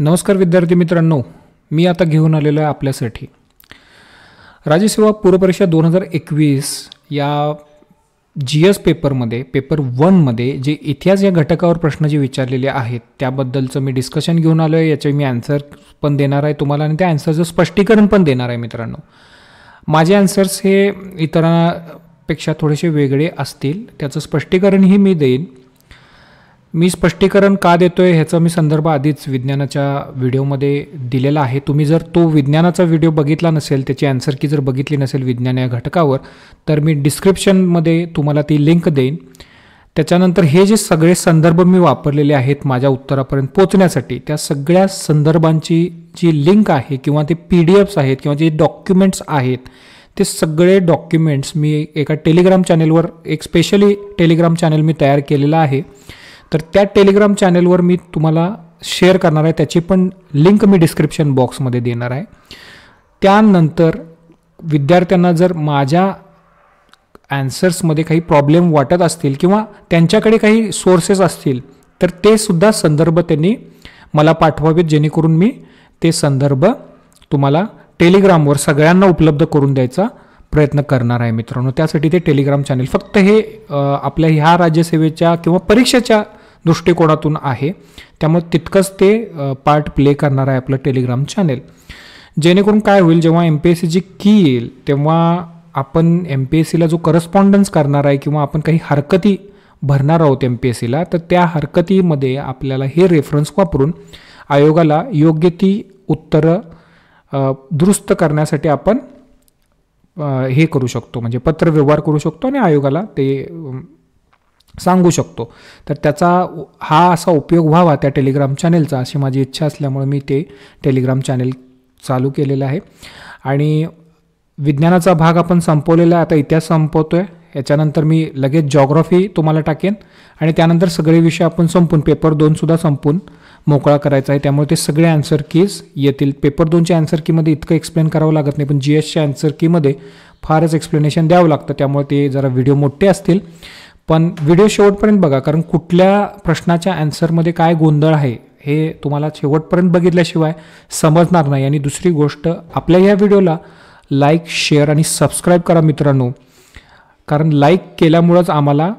नमस्कार विद्यार्थी मित्रांनो मी आता घेऊन आलेलो आहे आपल्यासाठी राज्यसेवा पूर्वपरीक्षा दोन हजार एकवीस या जी एस पेपरमध्ये पेपर वनमध्ये जे इतिहास या घटकावर प्रश्न जे विचारलेले आहेत त्याबद्दलचं मी डिस्कशन घेऊन आलो आहे याचे मी आन्सर पण देणार आहे तुम्हाला आणि त्या ॲन्सरचं स्पष्टीकरण पण देणार आहे मित्रांनो माझे ॲन्सर्स हे इतरांपेक्षा थोडेसे वेगळे असतील त्याचं स्पष्टीकरणही मी देईन मी स्पष्टीकरण का देतोय ह्याचा मी संदर्भ आधीच विज्ञानाच्या व्हिडिओमध्ये दिलेला आहे तुम्ही जर तो विज्ञानाचा व्हिडिओ बघितला नसेल त्याची अँसर की जर बघितली नसेल विज्ञान या घटकावर तर मी डिस्क्रिप्शनमध्ये तुम्हाला ती लिंक देईन त्याच्यानंतर हे जे सगळे संदर्भ मी वापरलेले आहेत माझ्या उत्तरापर्यंत पोचण्यासाठी त्या सगळ्या संदर्भांची जी लिंक आहे किंवा ते पी डी एफ्स आहेत किंवा जे डॉक्युमेंट्स आहेत ते सगळे डॉक्युमेंट्स मी एका टेलिग्राम चॅनेलवर एक स्पेशली टेलिग्राम चॅनेल मी तयार केलेला आहे तर त्या टेलिग्राम चॅनेलवर मी तुम्हाला शेअर करणार आहे त्याची पण लिंक मी डिस्क्रिप्शन बॉक्समध्ये देणार आहे त्यानंतर विद्यार्थ्यांना जर माझ्या ॲन्सर्समध्ये काही प्रॉब्लेम वाटत असतील किंवा त्यांच्याकडे काही सोर्सेस असतील तर ते सुद्धा संदर्भ त्यांनी मला पाठवावेत जेणेकरून मी ते संदर्भ तुम्हाला टेलिग्रामवर सगळ्यांना उपलब्ध करून द्यायचा प्रयत्न करणार आहे मित्रांनो त्यासाठी ते टेलिग्राम चॅनेल फक्त हे आपल्या ह्या राज्यसेवेच्या किंवा परीक्षेच्या दृष्टिकोनातून आहे त्यामुळे तितकंच ते पार्ट प्ले करणार आहे आपलं टेलिग्राम चॅनेल जेणेकरून काय होईल जेव्हा एम पी एस सीची की येईल तेव्हा आपण एम पी एस सीला जो करस्पॉन्डन्स करणार आहे किंवा आपण काही हरकती भरणार आहोत एम पी एस सीला तर त्या हरकतीमध्ये आपल्याला हे रेफरन्स वापरून आयोगाला योग्य ती उत्तरं दुरुस्त करण्यासाठी आपण हे करू शकतो म्हणजे पत्रव्यवहार करू शकतो आणि आयोगाला ते सांगू शकतो तर त्याचा हा असा उपयोग व्हावा त्या टेलिग्राम चॅनेलचा अशी माझी इच्छा असल्यामुळे मी ते टेलिग्राम चॅनेल चालू केलेलं आहे आणि विज्ञानाचा भाग आपण संपवलेला आहे आता इतिहास संपवतो आहे याच्यानंतर मी लगेच जॉग्रॉफी तुम्हाला टाकेन आणि त्यानंतर सगळे विषय आपण संपून पेपर दोनसुद्धा संपून मोकळा करायचा आहे त्यामुळे ते सगळे आन्सर कीज येतील पेपर दोनच्या आन्सर कीमध्ये इतकं एक्सप्लेन करावं लागत नाही पण जी एसच्या आन्सर कीमध्ये फारच एक्सप्लेनेशन द्यावं लागतं त्यामुळे ते जरा व्हिडिओ मोठे असतील पण व्हिडिओ शेवटपर्यंत बघा कारण कुठल्या प्रश्नाच्या ॲन्सरमध्ये काय गोंधळ आहे हे तुम्हाला शेवटपर्यंत बघितल्याशिवाय समजणार नाही आणि दुसरी गोष्ट आपल्या या व्हिडिओला लाईक शेअर आणि सबस्क्राईब करा मित्रांनो कारण लाईक केल्यामुळंच आम्हाला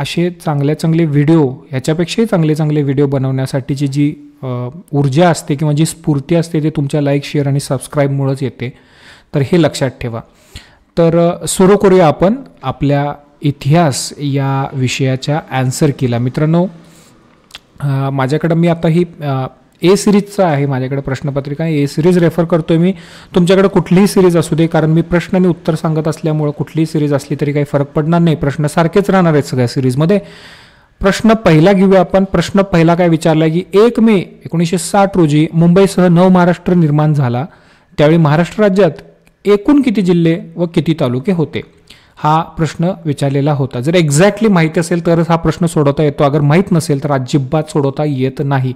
असे चांगले चांगले व्हिडिओ ह्याच्यापेक्षाही चांगले चांगले व्हिडिओ बनवण्यासाठीची जी ऊर्जा असते किंवा जी स्फूर्ती असते ते तुमच्या लाईक शेअर आणि सबस्क्राईबमुळंच येते तर हे लक्षात ठेवा तर सुरू करूया आपण आपल्या इतिहास या विषयाच्या ॲन्सर केला मित्रांनो माझ्याकडं मी आता ही ए सिरीजचा आहे माझ्याकडे प्रश्नपत्रिका ए सिरीज रेफर करतोय मी तुमच्याकडे कुठलीही सिरीज असू दे कारण मी प्रश्न आणि उत्तर सांगत असल्यामुळं कुठलीही सिरीज असली तरी काही फरक पडणार नाही प्रश्न सारखेच राहणार आहेत सगळ्या सिरीजमध्ये प्रश्न पहिला घेऊया आपण प्रश्न पहिला काय विचारला की एक मे एकोणीसशे साठ रोजी मुंबईसह नव महाराष्ट्र निर्माण झाला त्यावेळी महाराष्ट्र राज्यात एकूण किती जिल्हे व किती तालुके होते हा प्रश्न विचारलेला होता जर एक्झॅक्टली माहिती असेल तरच हा प्रश्न सोडवता येतो अगर माहीत नसेल तर अजिबात सोडवता येत नाही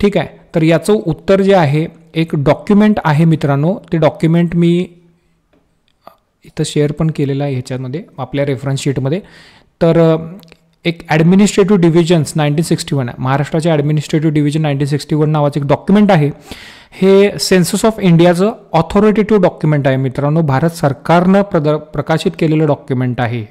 ठीक आहे तर याचं उत्तर जे आहे एक डॉक्युमेंट आहे मित्रांनो ते डॉक्युमेंट मी इथं शेअर पण केलेलं आहे ह्याच्यामध्ये आपल्या रेफरन्स शीटमध्ये तर एक administrative divisions nineteen sixty one आहे महाराष्ट्राचे administrative division nineteen sixty one नावाचं एक डॉक्युमेंट आहे हे सेन्सस ऑफ इंडियाचं ऑथॉरिटेटिव्ह डॉक्युमेंट आहे मित्रांनो भारत सरकारनं प्रद प्रकाशित केलेलं डॉक्युमेंट आहे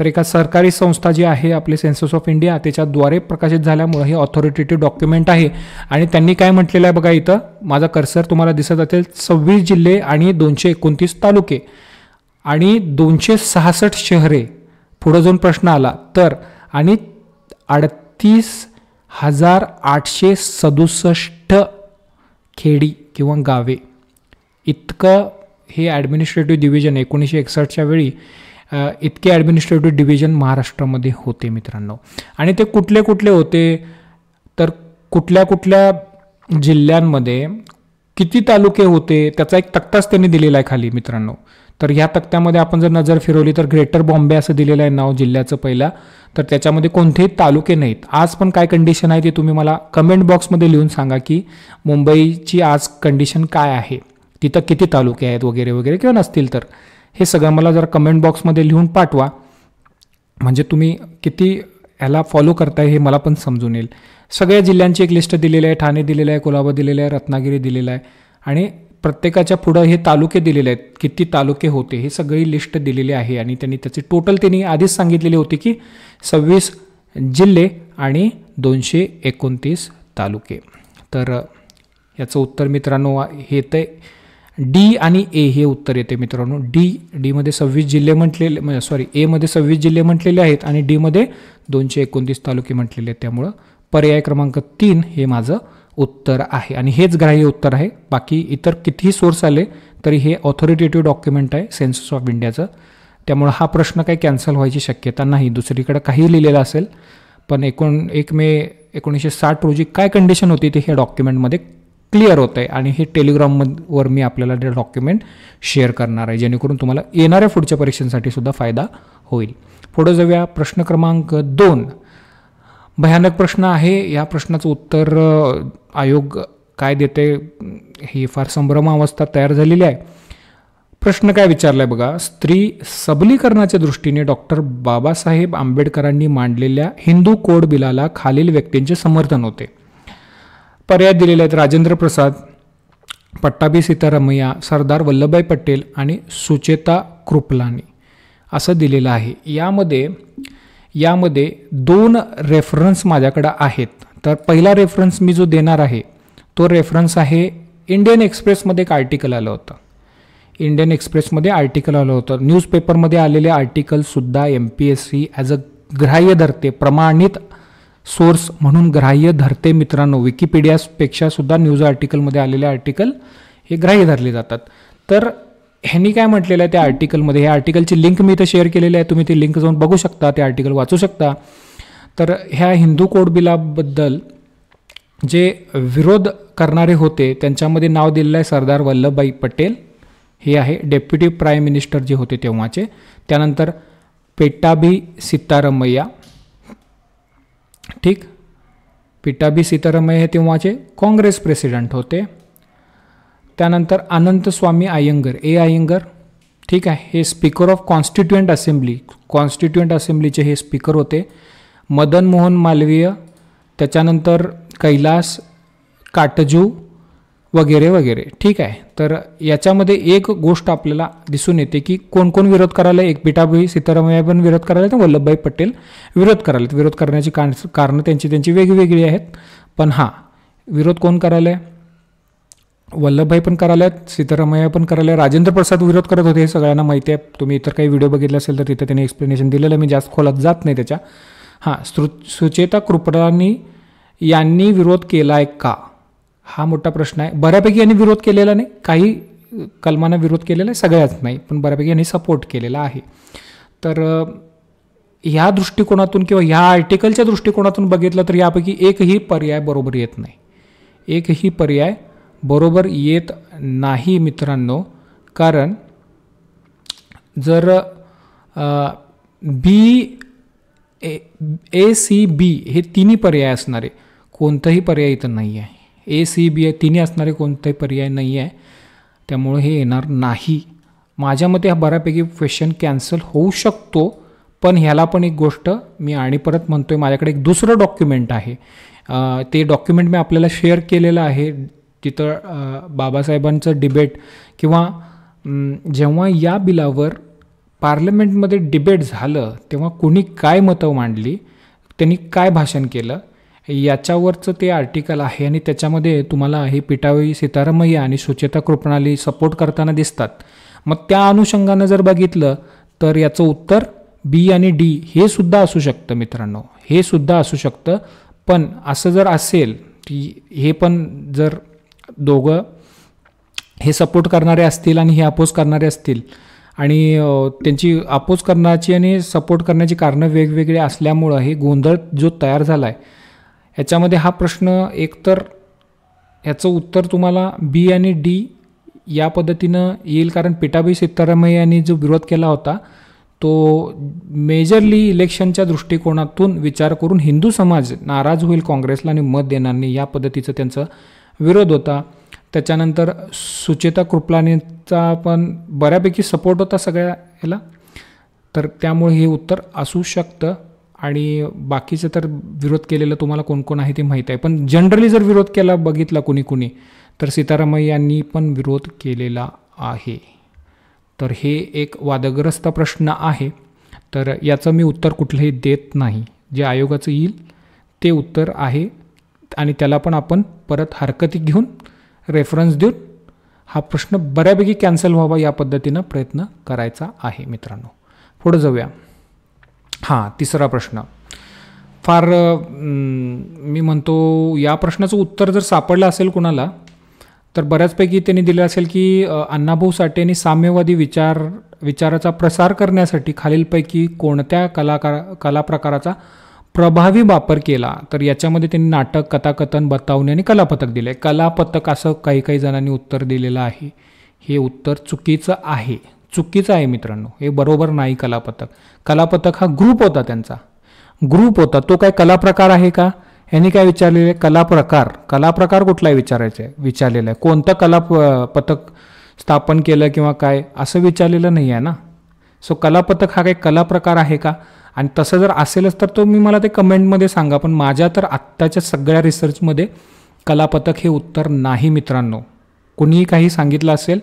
तर एका सरकारी संस्था जी आहे आपले सेन्सस ऑफ इंडिया त्याच्याद्वारे प्रकाशित झाल्यामुळे हे ऑथॉरिटेटिव्ह डॉक्युमेंट आहे आणि त्यांनी काय म्हटलेलं आहे बघा इथं माझा कर्सर तुम्हाला दिसत असेल सव्वीस जिल्हे आणि दोनशे एकोणतीस तालुके आणि दोनशे सहासष्ट शहरे पुढं जाऊन प्रश्न आला तर आणि अडतीस हजार आठशे सदुसष्ट खेडी किंवा गावे इतकं हे ॲडमिनिस्ट्रेटिव्ह डिव्हिजन एकोणीसशे एकसष्टच्या वेळी इतके ॲडमिनिस्ट्रेटिव्ह डिव्हिजन महाराष्ट्रामध्ये होते मित्रांनो आणि ते कुठले कुठले होते तर कुठल्या कुठल्या जिल्ह्यांमध्ये किती तालुके होते त्याचा एक तक्ताच त्यांनी दिलेला आहे खाली मित्रांनो तर ह्या तक्त्यामध्ये आपण जर नजर फिरवली तर ग्रेटर बॉम्बे असं दिलेलं आहे नाव जिल्ह्याचं पहिला तर त्याच्यामध्ये कोणतेही तालुके नाहीत आज पण काय कंडिशन आहे ते तुम्ही मला कमेंट बॉक्समध्ये लिहून सांगा की मुंबईची आज कंडिशन काय आहे तिथं किती तालुके आहेत वगैरे वगैरे किंवा नसतील तर हे सगळं मला जरा कमेंट बॉक्समध्ये लिहून पाठवा म्हणजे तुम्ही किती ह्याला फॉलो करताय हे मला पण समजून येईल सगळ्या जिल्ह्यांची एक लिस्ट दिलेली आहे ठाणे दिलेलं आहे कोल्हापूर दिलेलं आहे रत्नागिरी दिलेलं आहे आणि प्रत्येकाच्या पुढं हे तालुके दिलेले आहेत किती तालुके होते हे सगळी लिस्ट दिलेली आहे आणि त्यांनी त्याची टोटल त्यांनी आधीच सांगितलेली होती की सव्वीस जिल्हे आणि दोनशे एकोणतीस तालुके तर याचं उत्तर मित्रांनो हे ते डी आणि ए हे उत्तर येते मित्रांनो डी डीमध्ये सव्वीस जिल्हे म्हटलेले म्हणजे सॉरी एमध्ये सव्वीस जिल्हे म्हटलेले आहेत आणि डीमध्ये दोनशे एकोणतीस तालुके म्हटलेले आहेत त्यामुळं पर्याय क्रमांक तीन हे माझं उत्तर आहे आणि हेच ग्राह्य उत्तर आहे बाकी इतर कितीही सोर्स आले तरी हे ऑथॉरिटेटिव्ह डॉक्युमेंट आहे सेन्सस ऑफ इंडियाचं त्यामुळं हा प्रश्न काही कॅन्सल व्हायची शक्यता नाही दुसरीकडे काही लिहिलेलं असेल पण एकोण एक मे एकोणीसशे साठ रोजी काय कंडिशन होती ते हे डॉक्युमेंटमध्ये क्लिअर होत आहे आणि हे टेलिग्रामवर मी आपल्याला ते डॉक्युमेंट शेअर करणार आहे जेणेकरून तुम्हाला येणाऱ्या पुढच्या परीक्षेसाठी सुद्धा फायदा होईल पुढे जाऊया प्रश्न क्रमांक दोन भयानक प्रश्न आहे या प्रश्नाचं उत्तर आयोग काय देते ही फार संभ्रमावस्था तयार झालेली आहे प्रश्न काय विचारला आहे बघा स्त्री सबलीकरणाच्या दृष्टीने डॉक्टर बाबासाहेब आंबेडकरांनी मांडलेल्या हिंदू कोड बिलाला खालील व्यक्तींचे समर्थन होते पर्याय दिलेले आहेत राजेंद्र प्रसाद पट्टाभी सीतारामय्या सरदार वल्लभभाई पटेल आणि सुचेता कृपलानी असं दिलेलं आहे यामध्ये यामध्ये दोन रेफरन्स माझ्याकडं आहेत तर पहिला रेफरन्स मी जो देणार आहे तो रेफरन्स आहे इंडियन एक्सप्रेसमध्ये एक आर्टिकल आलं होतं इंडियन एक्सप्रेसमध्ये आर्टिकल आलं होतं न्यूजपेपरमध्ये आलेले आर्टिकलसुद्धा M P S C as a ग्राह्य धरते प्रमाणित सोर्स म्हणून ग्राह्य धरते मित्रांनो विकिपीडियापेक्षासुद्धा न्यूज आर्टिकलमध्ये आलेले आर्टिकल हे ग्राह्य धरले जातात तर ह्यांनी काय म्हटलेलं आहे त्या आर्टिकलमध्ये हे आर्टिकलची लिंक मी इथं शेअर केलेली आहे तुम्ही ती लिंक जाऊन बघू शकता ते आर्टिकल वाचू शकता तर ह्या हिंदू कोड बिलाबद्दल जे विरोध करणारे होते त्यांच्यामध्ये नाव दिलेलं आहे सरदार वल्लभभाई पटेल हे आहे डेप्युटी प्राईम मिनिस्टर जे होते तेव्हाचे त्यानंतर पेटाबी सीतारामय्या ठीक पिटाबी सीतारामय्या हे तेव्हाचे काँग्रेस प्रेसिडेंट होते त्यानंतर स्वामी अय्यंगर ए अय्यंगर ठीक आहे हे speaker of constituent assembly constituent असेंब्लीचे हे स्पीकर होते मदन मोहन मालवीय त्याच्यानंतर कैलास काटजू वगैरे वगैरे ठीक आहे तर याच्यामध्ये एक गोष्ट आपल्याला दिसून येते की कोण कोण विरोध करायला एक बिटाबाई सीतारामय्या पण विरोध करायला तर वल्लभभाई पटेल विरोध करायला विरोध करण्याची कारण कारणं त्यांची त्यांची वेगवेगळी आहेत पण हां विरोध कोण करायला आहे वल्लभभाई पण करायला सीतारामय्या पण करायला राजेंद्र प्रसाद विरोध करत होते हे सगळ्यांना माहिती आहे तुम्ही इतर काही व्हिडिओ बघितले असेल तर तिथे त्यांनी एक्सप्लेनेशन दिलेलं मी जास्त खोलात जात नाही त्याच्या हां सुचेता कृपरानी यांनी विरोध केला आहे का हा मोठा प्रश्न आहे बऱ्यापैकी यांनी विरोध केलेला नाही काही कलमांना विरोध केलेला आहे सगळ्याच नाही पण बऱ्यापैकी यांनी सपोर्ट केलेला आहे तर ह्या दृष्टिकोनातून किंवा ह्या आर्टिकलच्या दृष्टिकोनातून बघितलं तर यापैकी एकही पर्याय बरोबर येत नाही एकही पर्याय बरोबर येत नाही मित्रांनो कारण जर बी ए सी बी हे तिन्ही पर्याय असणारे कोणताही पर्याय इथं नाही आहे ए सी बी आहे तिन्ही असणारे कोणताही पर्याय नाही आहे त्यामुळे हे येणार नाही माझ्या मते हा बऱ्यापैकी क्वेश्चन कॅन्सल होऊ शकतो पण ह्याला पण एक गोष्ट मी आणि परत म्हणतो आहे माझ्याकडे एक दुसरं डॉक्युमेंट आहे ते डॉक्युमेंट मी आपल्याला शेअर केलेलं आहे तिथं बाबासाहेबांचं डिबेट किंवा जेव्हा या बिलावर पार्लमेंटमध्ये डिबेट झालं तेव्हा कोणी काय मतं मांडली त्यांनी काय भाषण केलं याच्यावरचं ते आर्टिकल आहे आणि त्याच्यामध्ये तुम्हाला हे पिटावी सीतारामय्या आणि सुचेता कृपणाली सपोर्ट करताना दिसतात मग त्या अनुषंगानं जर बघितलं तर याचं उत्तर बी आणि डी हे सुद्धा असू शकतं मित्रांनो हे सुद्धा असू शकतं पण असं जर असेल की हे पण जर दोघं हे सपोर्ट करणारे असतील आणि हे अपोज करणारे असतील आणि त्यांची अपोज करण्याची आणि सपोर्ट करण्याची कारणं वेगवेगळी असल्यामुळं हे गोंधळ जो तयार झाला आहे ह्याच्यामध्ये हा प्रश्न एकतर ह्याचं उत्तर तुम्हाला बी आणि डी या पद्धतीनं येईल कारण पिटाबाई सीतारामय यांनी जो विरोध केला होता तो मेजरली इलेक्शनच्या दृष्टिकोनातून विचार करून हिंदू समाज नाराज होईल काँग्रेसला आणि मत देणार नाही या पद्धतीचं त्यांचं विरोध होता त्याच्यानंतर सुचेता कृपलानीचा पण बऱ्यापैकी सपोर्ट होता सगळ्या ह्याला तर त्यामुळे हे उत्तर असू शकतं आणि बाकीचं तर विरोध केलेलं तुम्हाला कोण कोण आहे ते माहीत आहे पण जनरली जर विरोध केला बघितला कोणी कुणी तर सीतारामय यांनी पण विरोध केलेला आहे तर हे एक वादग्रस्त प्रश्न आहे तर याचं मी उत्तर कुठलंही देत नाही जे आयोगाचं येईल ते उत्तर आहे आणि त्याला पण आपण परत हरकती घेऊन रेफरन्स देऊन हा प्रश्न बऱ्यापैकी कॅन्सल व्हावा या पद्धतीनं प्रयत्न करायचा आहे मित्रांनो पुढं जाऊया हां तिसरा प्रश्न फार मी म्हणतो या प्रश्नाचं उत्तर जर सापडलं असेल कुणाला तर बऱ्याचपैकी त्यांनी दिलं असेल की अण्णाभाऊ साठे यांनी साम्यवादी विचार विचाराचा प्रसार करण्यासाठी खालीलपैकी कोणत्या कलाकार प्रकाराचा प्रभावी वापर केला तर याच्यामध्ये त्यांनी नाटक कथाकथन बतावणी आणि कलापथक दिले कलापथक असं काही काही जणांनी उत्तर दिलेलं आहे हे उत्तर चुकीचं आहे चुकीचं आहे मित्रांनो हे बरोबर नाही कलापथक कलापथक हा ग्रुप होता त्यांचा ग्रुप होता तो काय कलाप्रकार आहे का यांनी काय विचारलेलं आहे कलाप्रकार कलाप्रकार कुठलाही विचारायचा आहे विचारलेलं आहे कोणतं कला पथक स्थापन केलं किंवा काय असं विचारलेलं नाही आहे ना सो कलापथक हा काही कलाप्रकार आहे का आणि तसं जर असेलच तर तो मी मला ते कमेंटमध्ये सांगा पण माझ्या तर आत्ताच्या सगळ्या रिसर्चमध्ये कलापथक हे उत्तर नाही मित्रांनो कुणीही काही सांगितलं असेल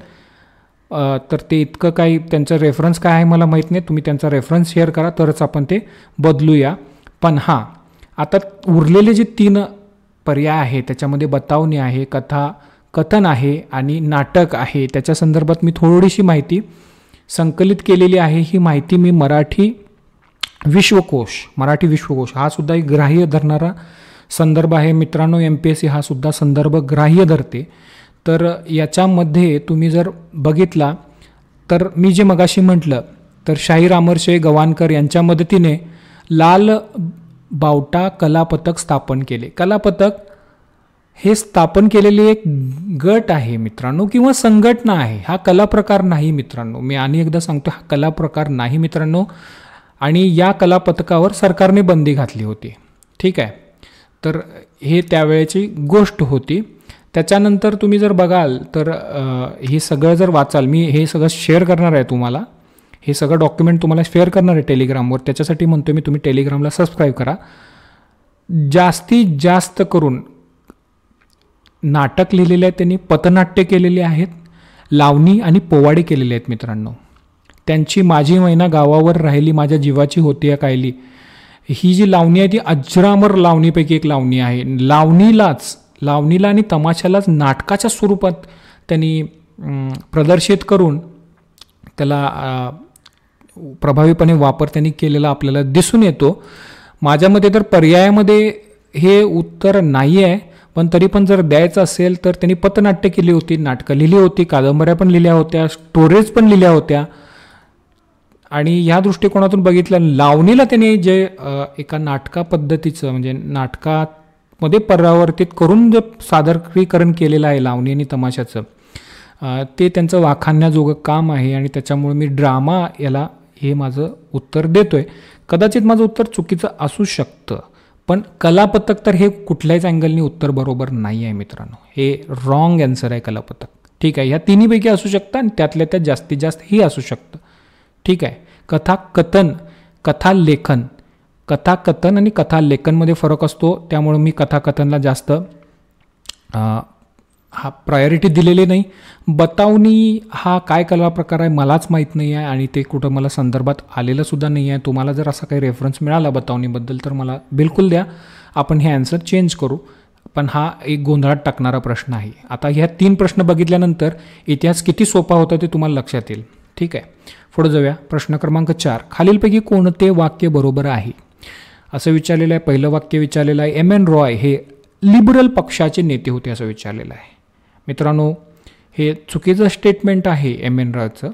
तर ते इतकं काही त्यांचं रेफरन्स काय आहे मला माहीत नाही तुम्ही त्यांचा रेफरन्स शेअर करा तरच आपण ते बदलूया पण हां आता उरलेले जे तीन पर्याय आहे त्याच्यामध्ये बतावणी आहे कथा कथन आहे आणि नाटक आहे त्याच्या संदर्भात मी थोडीशी माहिती संकलित केलेली आहे ही माहिती मी मराठी विश्वकोश मराठी विश्वकोश हा सुद्धा एक ग्राह्य धरणारा संदर्भ आहे मित्रांनो एम पी एस सी हा सुद्धा संदर्भ ग्राह्य धरते तर याच्यामध्ये तुम्ही जर बघितला तर मी जे मगाशी म्हटलं तर शाहीर अमरशे गवानकर यांच्या मदतीने लाल बावटा कलापथक स्थापन केले कलापथक हे स्थापन केलेले एक गट आहे मित्रांनो किंवा संघटना आहे हा कला प्रकार नाही मित्रांनो मी आणि एकदा सांगतो हा कला प्रकार नाही मित्रांनो आणि या कलापथकावर सरकारने बंदी घातली होती ठीक आहे तर हे त्यावेळेची गोष्ट होती त्याच्यानंतर तुम्ही जर बघाल तर हे सगळं जर वाचाल मी हे सगळं शेअर करणार आहे तुम्हाला हे सगळं डॉक्युमेंट तुम्हाला शेअर करणार आहे टेलिग्रामवर त्याच्यासाठी म्हणतो मी तुम्ही टेलिग्रामला सबस्क्राईब करा जास्तीत जास्त करून नाटक लिहिलेले आहेत त्यांनी पथनाट्य केलेले आहेत लावणी आणि पोवाडे केलेले आहेत मित्रांनो त्यांची माझी महिना गावावर राहिली माझ्या जीवाची होती या कायली ही जी लावणी आहे ती अजरामर लावणीपैकी एक लावणी आहे लावणीलाच लावणीला आणि तमाशालाच नाटकाच्या स्वरूपात त्यांनी प्रदर्शित करून त्याला प्रभावीपणे वापर त्यांनी केलेला आपल्याला दिसून येतो माझ्यामध्ये तर पर्यायामध्ये हे उत्तर नाही आहे पण तरी पण जर द्यायचं असेल तर त्यांनी पथनाट्य केली होती नाटकं लिहिली होती कादंबऱ्या पण लिहिल्या होत्या स्टोरेज पण लिहिल्या होत्या आणि ह्या दृष्टिकोनातून बघितलं लावणीला त्यांनी जे एका नाटका पद्धतीचं म्हणजे नाटकामध्ये परावर्तित करून जे सादरीकरण केलेलं आहे लावणी आणि तमाशाचं ते त्यांचं वाखाणण्याजोगं काम आहे आणि त्याच्यामुळे मी ड्रामा याला हे माझं उत्तर देतो आहे कदाचित माझं उत्तर चुकीचं असू शकतं पण कलापथक तर हे कुठल्याच अँगलनी उत्तर बरोबर नाही आहे मित्रांनो हे रॉंग ॲन्सर आहे कलापथक ठीक आहे ह्या तिन्हीपैकी असू शकतं आणि त्यातल्या त्यात जास्तीत जास्त हे असू शकतं ठीक आहे कथाकथन कथालेखन कथाकथन आणि कथालेखनमध्ये फरक असतो त्यामुळे मी कथाकथनला जास्त हा प्रायोरिटी दिलेली नाही बतावणी हा काय कला प्रकार आहे मलाच माहीत नाही आहे आणि ते कुठं मला संदर्भात आलेलंसुद्धा नाही आहे तुम्हाला जर असा काही रेफरन्स मिळाला बतावणीबद्दल तर मला बिलकुल द्या आपण हे ॲन्सर चेंज करू पण हा एक गोंधळात टाकणारा प्रश्न आहे आता ह्या तीन प्रश्न बघितल्यानंतर इतिहास किती सोपा होता ते तुम्हाला लक्षात येईल ठीक आहे पुढे जाऊया प्रश्न क्रमांक चार खालीलपैकी कोणते वाक्य बरोबर आहे असं विचारलेलं आहे पहिलं वाक्य विचारलेलं आहे एम एन रॉय हे लिबरल पक्षाचे नेते होते असं विचारलेलं आहे मित्रांनो हे चुकीचं स्टेटमेंट आहे एम एन रॉयचं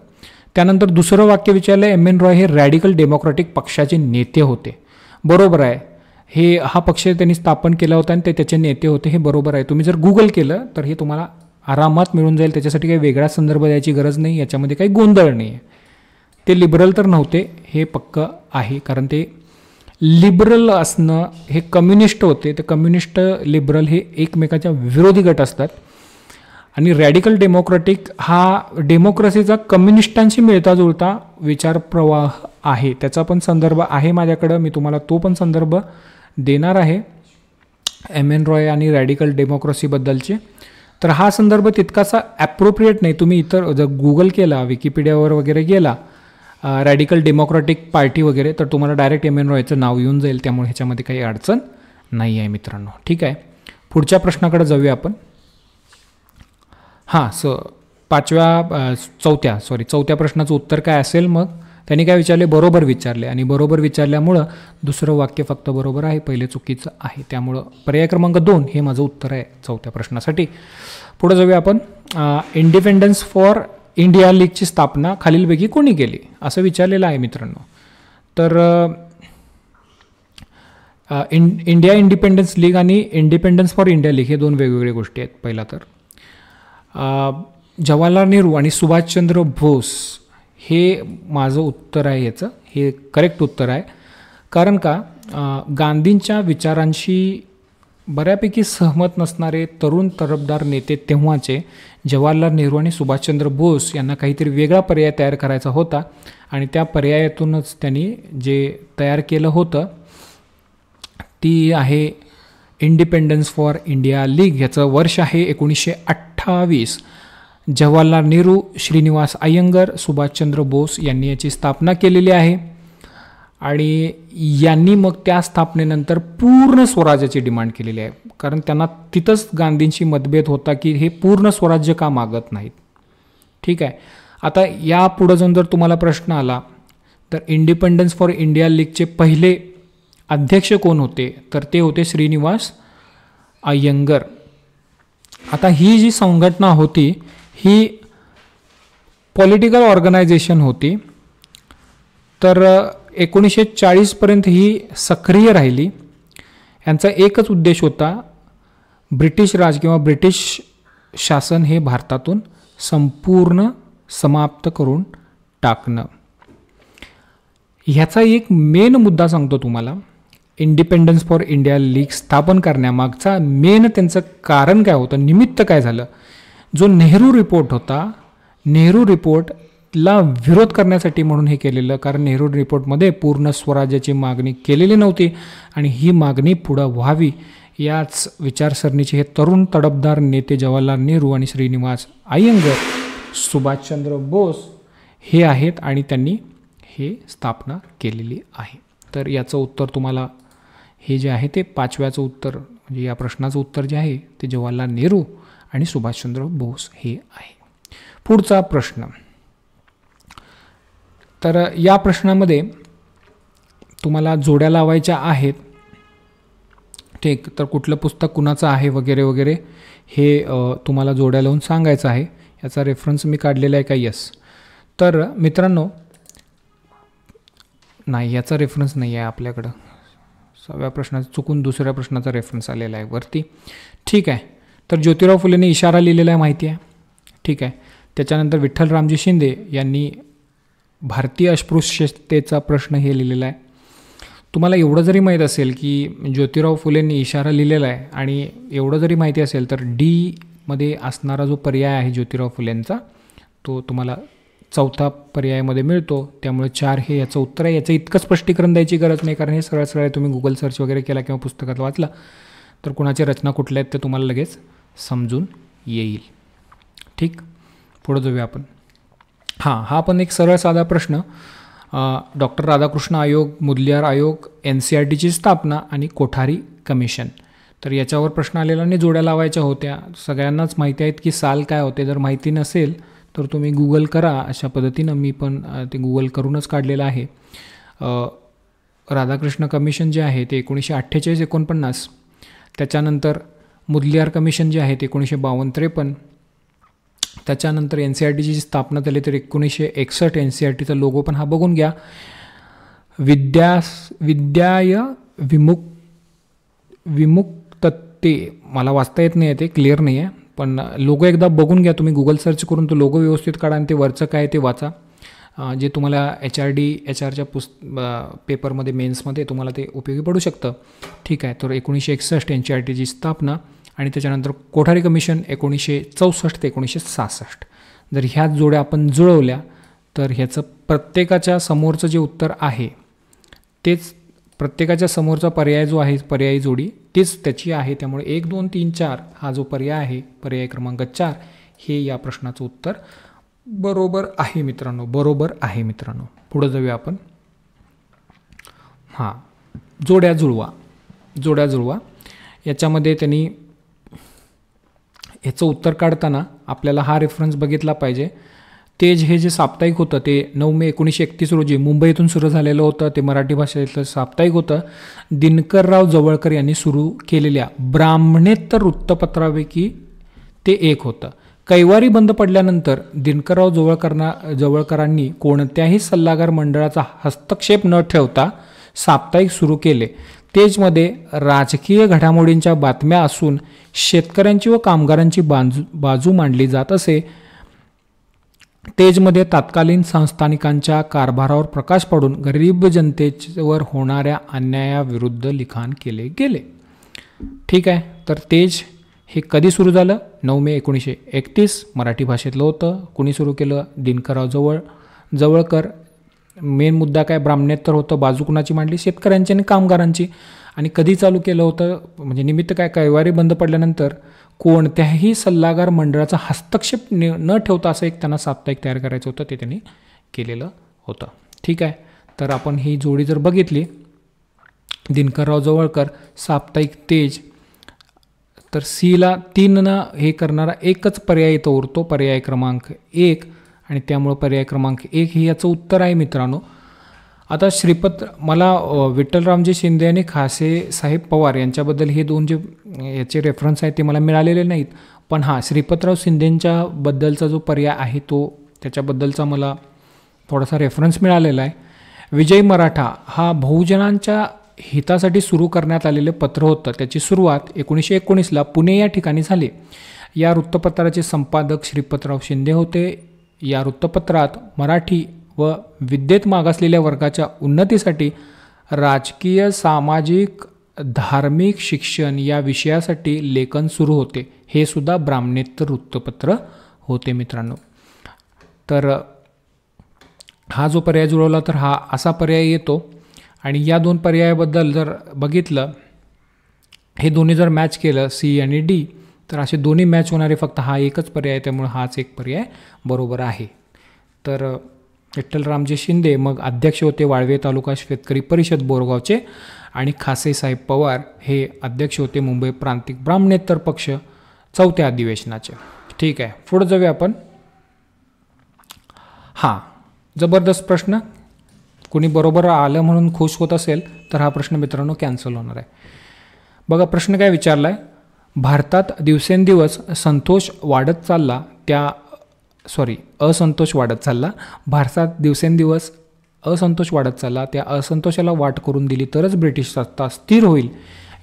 त्यानंतर दुसरं वाक्य विचारलं एम एन रॉय हे रॅडिकल डेमोक्रॅटिक पक्षाचे नेते होते बरोबर आहे हे हा पक्ष त्यांनी स्थापन केला होता आणि ते त्याचे नेते होते हे बरोबर आहे तुम्ही जर गुगल केलं तर हे तुम्हाला आरामात मिळून जाईल त्याच्यासाठी काही वेगळा संदर्भ द्यायची गरज नाही याच्यामध्ये काही गोंधळ नाही आहे ते लिबरल तर नव्हते हे पक्क आहे कारण ते लिबरल असणं हे कम्युनिस्ट होते तर कम्युनिस्ट लिबरल हे एकमेकाच्या विरोधी गट असतात आणि रॅडिकल डेमोक्रॅटिक हा डेमोक्रेसीचा कम्युनिस्टांशी मिळता जुळता विचारप्रवाह आहे त्याचा पण संदर्भ आहे माझ्याकडं मी तुम्हाला तो पण संदर्भ देणार आहे एम एन रॉय आणि रॅडिकल डेमोक्रेसीबद्दलचे तर हा संदर्भ तितकासा ॲप्रोप्रिएट नाही तुम्ही इतर जर गुगल केला विकिपीडियावर वगैरे गेला रॅडिकल डेमोक्रॅटिक पार्टी वगैरे तर तुम्हाला डायरेक्ट एम एन रॉयचं नाव येऊन जाईल त्यामुळे ह्याच्यामध्ये काही अडचण नाही आहे मित्रांनो ठीक आहे पुढच्या प्रश्नाकडे जाऊया आपण हां स पाचव्या चौथ्या सॉरी चौथ्या प्रश्नाचं उत्तर काय असेल मग त्यांनी काय विचारले बरोबर विचारले आणि बरोबर विचारल्यामुळं दुसरं वाक्य फक्त बरोबर आहे पहिले चुकीचं आहे त्यामुळं पर्याय क्रमांक दोन हे माझं उत्तर आहे चौथ्या प्रश्नासाठी पुढे जाऊया आपण इंडिपेंडन्स फॉर इंडिया लीगची स्थापना खालीलपैकी कोणी केली असं विचारलेलं आहे मित्रांनो तर इं इंडिया इंडिपेंडन्स लीग आणि इंडिपेंडन्स फॉर इंडिया लीग हे दोन वेगवेगळ्या गोष्टी आहेत पहिला तर जवाहरलाल नेहरू आणि सुभाषचंद्र बोस हे माझं उत्तर आहे याचं हे करेक्ट उत्तर आहे कारण का गांधींच्या विचारांशी बऱ्यापैकी सहमत नसणारे तरुण तरफदार नेते तेव्हाचे जवाहरलाल नेहरू आणि सुभाषचंद्र बोस यांना काहीतरी वेगळा पर्याय तयार करायचा होता आणि त्या पर्यायातूनच त्यांनी जे तयार केलं होतं ती आहे इंडिपेंडन्स फॉर इंडिया लीग याचं वर्ष आहे एकोणीसशे अठ्ठावीस जवाहरलाल नेहरू श्रीनिवास अय्यंगर सुभाषचंद्र बोस यांनी याची स्थापना केलेली आहे आणि यांनी मग त्या स्थापनेनंतर पूर्ण स्वराज्याची डिमांड केलेली आहे कारण त्यांना तिथंच गांधींशी मतभेद होता की हे पूर्ण स्वराज्य का मागत नाहीत ठीक आहे आता या जाऊन जर तुम्हाला प्रश्न आला तर इंडिपेंडन्स फॉर इंडिया लीगचे पहिले अध्यक्ष कोण होते तर ते होते श्रीनिवास अय्यंगर आता ही जी संघटना होती ही पॉलिटिकल ऑर्गनायझेशन होती तर एकोणीसशे चाळीसपर्यंत ही सक्रिय राहिली यांचा एकच उद्देश होता ब्रिटिश राज किंवा ब्रिटिश शासन हे भारतातून संपूर्ण समाप्त करून टाकणं ह्याचा एक मेन मुद्दा सांगतो तुम्हाला इंडिपेंडन्स फॉर इंडिया लीग स्थापन करण्यामागचा मेन त्यांचं कारण काय होतं निमित्त काय झालं जो नेहरू रिपोर्ट होता नेहरू रिपोर्टला विरोध करण्यासाठी म्हणून हे केलेलं कारण नेहरू रिपोर्टमध्ये पूर्ण स्वराज्याची मागणी केलेली नव्हती आणि ही मागणी पुढं व्हावी याच विचारसरणीचे हे तरुण तडफदार नेते जवाहरलाल नेहरू आणि श्रीनिवास अय्यंगर सुभाषचंद्र बोस हे आहेत आणि त्यांनी हे स्थापना केलेली आहे तर याचं उत्तर तुम्हाला हे जे आहे ते पाचव्याचं उत्तर म्हणजे या प्रश्नाचं उत्तर जे आहे ते जवाहरलाल नेहरू आणि सुभाषचंद्र बोस हे आहे पुढचा प्रश्न तर या प्रश्नामध्ये तुम्हाला जोड्या लावायच्या आहेत ठीक तर कुठलं पुस्तक कुणाचं आहे वगैरे वगैरे हे तुम्हाला जोड्या लावून सांगायचं आहे याचा रेफरन्स मी काढलेला आहे का यस तर मित्रांनो नाही याचा रेफरन्स नाही आहे आपल्याकडं सव्या प्रश्नाचं चुकून दुसऱ्या प्रश्नाचा रेफरन्स आलेला आहे वरती ठीक आहे तर ज्योतिराव फुलेने इशारा लिहिलेला आहे माहिती आहे ठीक आहे त्याच्यानंतर विठ्ठल रामजी शिंदे यांनी भारतीय अस्पृश्यतेचा प्रश्न हे लिहिलेला आहे तुम्हाला एवढं जरी माहीत असेल की ज्योतिराव फुलेंनी इशारा लिहिलेला आहे आणि एवढं जरी माहिती असेल तर डीमध्ये असणारा जो पर्याय आहे ज्योतिराव फुलेंचा तो तुम्हाला चौथा पर्यायामध्ये मिळतो त्यामुळे चार हे याचं उत्तर आहे याचं इतकं स्पष्टीकरण द्यायची गरज नाही कारण हे सरळ सरळ तुम्ही गुगल सर्च वगैरे केला किंवा पुस्तकात वाचला तर कुणाच्या रचना कुठल्या आहेत ते तुम्हाला लगेच समजून येईल ठीक पुढे जाऊया आपण हां हा पण एक सरळ साधा प्रश्न डॉक्टर राधाकृष्ण आयोग मुदलियार आयोग एन सी आर टीची स्थापना आणि कोठारी कमिशन तर याच्यावर प्रश्न आलेला आणि जोड्या लावायच्या होत्या सगळ्यांनाच माहिती आहेत की साल काय होते जर माहिती नसेल तर तुम्ही गुगल करा अशा पद्धतीनं मी पण ते गुगल करूनच काढलेलं आहे राधाकृष्ण कमिशन जे आहे ते एकोणीसशे अठ्ठेचाळीस एकोणपन्नास त्याच्यानंतर मुदलियार कमिशन जे आहे ते एकोणीसशे बावन्न त्रेपन्न त्याच्यानंतर एन सी आर टीची जी स्थापना झाली तर एकोणीसशे एकसष्ट एन सी आर टीचा लोगो पण हा बघून घ्या विद्या विद्याय विमुक विमुक्तते मला वाचता येत नाही आहे ते क्लिअर नाही आहे पण लोगो एकदा बघून घ्या तुम्ही गुगल सर्च करून तो लोगो व्यवस्थित काढा आणि ते वरचं काय ते वाचा जे तुम्हाला एच आर डी एच आरच्या पुस्त पेपरमध्ये मेन्समध्ये तुम्हाला ते उपयोगी पडू शकतं ठीक आहे तर एकोणीसशे एकसष्ट एन सी आर टीची स्थापना आणि त्याच्यानंतर कोठारी कमिशन एकोणीसशे चौसष्ट ते एकोणीसशे सहासष्ट जर ह्या जोड्या आपण जुळवल्या तर ह्याचं प्रत्येकाच्या समोरचं जे उत्तर आहे तेच प्रत्येकाच्या समोरचा पर्याय जो आहे पर्यायी जोडी तेच त्याची आहे त्यामुळे एक दोन तीन चार हा जो पर्याय आहे पर्याय क्रमांक चार हे या प्रश्नाचं उत्तर बरोबर आहे मित्रांनो बरोबर आहे मित्रांनो पुढं जाऊया आपण हां जोड्या जुळवा जोड्या जुळवा याच्यामध्ये त्यांनी ह्याचं उत्तर काढताना आपल्याला हा रेफरन्स बघितला पाहिजे तेज हे जे साप्ताहिक होतं ते नऊ मे एकोणीसशे एकतीस रोजी मुंबईतून सुरू झालेलं होतं ते मराठी भाषेतलं साप्ताहिक होतं दिनकरराव जवळकर यांनी सुरू केलेल्या ब्राह्मणेतर वृत्तपत्रापैकी ते एक होतं कैवारी बंद पडल्यानंतर दिनकरराव जवळकरना जवळकरांनी कोणत्याही सल्लागार मंडळाचा हस्तक्षेप न ठेवता साप्ताहिक सुरू केले तेजमध्ये राजकीय घडामोडींच्या बातम्या असून शेतकऱ्यांची व कामगारांची बाजू बाजू मांडली जात असे तेजमध्ये तत्कालीन संस्थानिकांच्या कारभारावर प्रकाश पडून गरीब जनतेवर होणाऱ्या अन्यायाविरुद्ध लिखाण केले गेले ठीक आहे तर तेज हे कधी सुरू झालं नऊ मे एकोणीसशे एकतीस मराठी भाषेतलं होतं कुणी सुरू केलं दिनकरावजवळ जवळ जवळकर मेन मुद्दा काय ब्राह्मणेत तर होतं बाजू कुणाची मांडली शेतकऱ्यांची आणि कामगारांची आणि कधी चालू केलं होतं म्हणजे निमित्त काय कैवारी बंद पडल्यानंतर कोणत्याही सल्लागार मंडळाचा हस्तक्षेप न ठेवता असं एक त्यांना साप्ताहिक तयार करायचं होतं ते त्यांनी केलेलं होतं ठीक आहे तर आपण ही जोडी जर बघितली दिनकरराव जवळकर साप्ताहिक तेज तर सीला तीनना हे करणारा एकच पर्याय इथं उरतो पर्याय क्रमांक एक आणि त्यामुळं पर्याय क्रमांक एक हे याचं उत्तर आहे मित्रांनो आता श्रीपत मला विठ्ठलरामजी शिंदे आणि खासे साहेब पवार यांच्याबद्दल हे दोन जे याचे रेफरन्स आहेत ते मला मिळालेले नाहीत पण हां श्रीपतराव शिंदेंच्याबद्दलचा जो पर्याय आहे तो त्याच्याबद्दलचा मला थोडासा रेफरन्स मिळालेला आहे विजय मराठा हा बहुजनांच्या हितासाठी सुरू करण्यात आलेले पत्र होतं त्याची सुरुवात एकोणीसशे एकोणीसला पुणे या ठिकाणी झाली या वृत्तपत्राचे संपादक श्रीपतराव शिंदे होते या वृत्तपत्रात मराठी व विद्येत मागासलेल्या वर्गाच्या उन्नतीसाठी राजकीय सामाजिक धार्मिक शिक्षण या विषयासाठी लेखन सुरू होते हे सुद्धा ब्राह्मणेतर वृत्तपत्र होते मित्रांनो तर हा जो पर्याय जुळवला तर हा असा पर्याय येतो आणि या दोन पर्यायाबद्दल जर बघितलं हे दोन्ही जर मॅच केलं सी आणि डी तर असे दोन्ही मॅच होणारे फक्त हा एकच पर्याय त्यामुळे हाच एक पर्याय बरोबर आहे तर विठ्ठलरामजी शिंदे मग अध्यक्ष होते वाळवे तालुका शेतकरी परिषद बोरगावचे आणि खासे साहेब पवार हे अध्यक्ष होते मुंबई प्रांतिक ब्राह्मणेतर पक्ष चौथ्या अधिवेशनाचे ठीक आहे पुढं जाऊया आपण हां जबरदस्त प्रश्न कोणी बरोबर आलं म्हणून खुश होत असेल तर हा प्रश्न मित्रांनो कॅन्सल होणार आहे बघा प्रश्न काय विचारला आहे भारतात दिवसेंदिवस संतोष वाढत चालला त्या सॉरी असंतोष वाढत चालला भारतात दिवसेंदिवस असंतोष वाढत चालला त्या असंतोषाला वाट करून दिली तरच ब्रिटिश सत्ता स्थिर होईल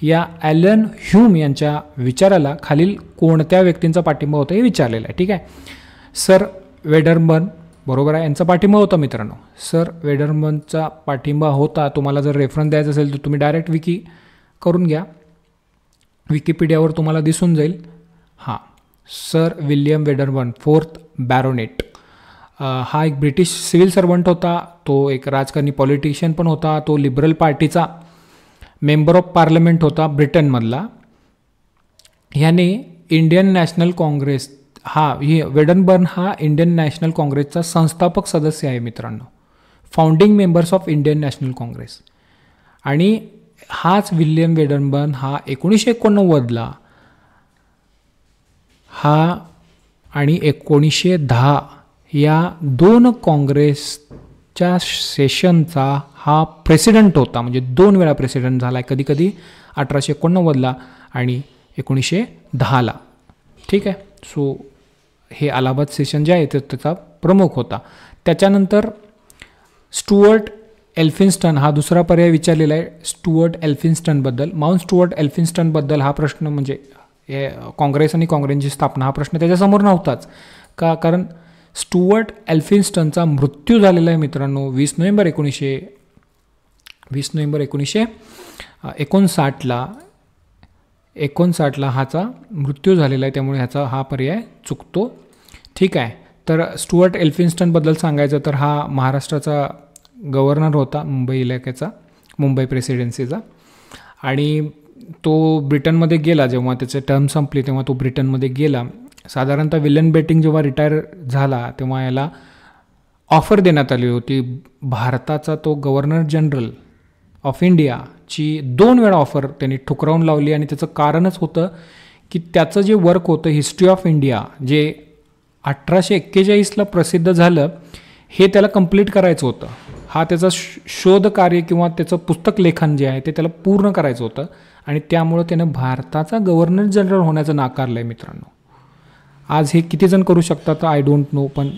या ॲलन ह्यूम यांच्या विचाराला खालील कोणत्या व्यक्तींचा पाठिंबा होता हे विचारलेलं आहे ठीक आहे सर वेडरबन बरोबर आहे यांचा पाठिंबा होता मित्रांनो सर वेडरबनचा पाठिंबा होता तुम्हाला जर रेफरन्स द्यायचा असेल तर तुम्ही डायरेक्ट विकी करून घ्या विकिपीडियावर तुम्हाला दिसून जाईल हां sir William Wedderburn fourth baronet हा एक ब्रिटिश सिव्हिल सर्वंट होता तो एक राजकारणी पॉलिटिशियन पण होता तो लिबरल पार्टीचा मेंबर ऑफ पार्लमेंट होता ब्रिटनमधला ह्याने इंडियन नॅशनल काँग्रेस हा हे वेडनबर्न हा इंडियन नॅशनल काँग्रेसचा संस्थापक सदस्य आहे मित्रांनो founding members of Indian National Congress आणि हाच विल्यम वेडनबर्न हा एकोणीसशे एकोणनव्वदला हा आणि एकोणीसशे दहा या दोन काँग्रेसच्या सेशनचा हा प्रेसिडेंट होता म्हणजे दोन वेळा प्रेसिडेंट झाला आहे कधीकधी अठराशे एकोणनव्वदला आणि एकोणीसशे दहाला ठीक आहे सो हे अलाहाबाद सेशन जे आहे ते त्याचा प्रमुख होता त्याच्यानंतर स्टुअर्ट एल्फिन्स्टन हा दुसरा पर्याय विचारलेला आहे स्टुअर्ट एल्फिन्स्टनबद्दल माउंट स्टुअर्ट एल्फिन्स्टनबद्दल हा प्रश्न म्हणजे हे काँग्रेस आणि काँग्रेसची स्थापना हा प्रश्न त्याच्यासमोर नव्हताच का कारण स्टुअर्ट एल्फिन्स्टनचा मृत्यू झालेला आहे मित्रांनो वीस नोव्हेंबर एकोणीसशे वीस नोव्हेंबर एकोणीसशे एकोणसाठला एकोणसाठला हाचा मृत्यू झालेला आहे त्यामुळे ह्याचा हा पर्याय चुकतो ठीक आहे तर स्टुअर्ट एल्फिन्स्टनबद्दल सांगायचं तर हा महाराष्ट्राचा गव्हर्नर होता मुंबई इलाक्याचा मुंबई प्रेसिडेन्सीचा आणि तो ब्रिटनमध्ये गेला जेव्हा त्याचे टर्म संपले तेव्हा तो ब्रिटनमध्ये गेला साधारणतः विलन बेटिंग जेव्हा रिटायर झाला तेव्हा याला ऑफर देण्यात आली होती भारताचा तो गव्हर्नर जनरल ऑफ इंडियाची दोन वेळा ऑफर त्यांनी ठुकरावून लावली आणि त्याचं कारणच होतं की त्याचं जे वर्क होतं हिस्ट्री ऑफ इंडिया जे अठराशे एक्केचाळीसला प्रसिद्ध झालं हे त्याला कंप्लीट करायचं होतं हा त्याचा शोध कार्य किंवा त्याचं पुस्तक लेखन जे आहे ते त्याला पूर्ण करायचं होतं आणि त्यामुळं त्यानं भारताचा गव्हर्नर जनरल होण्याचं नाकारलं आहे मित्रांनो आज हे किती जण करू शकतात आय डोंट नो पण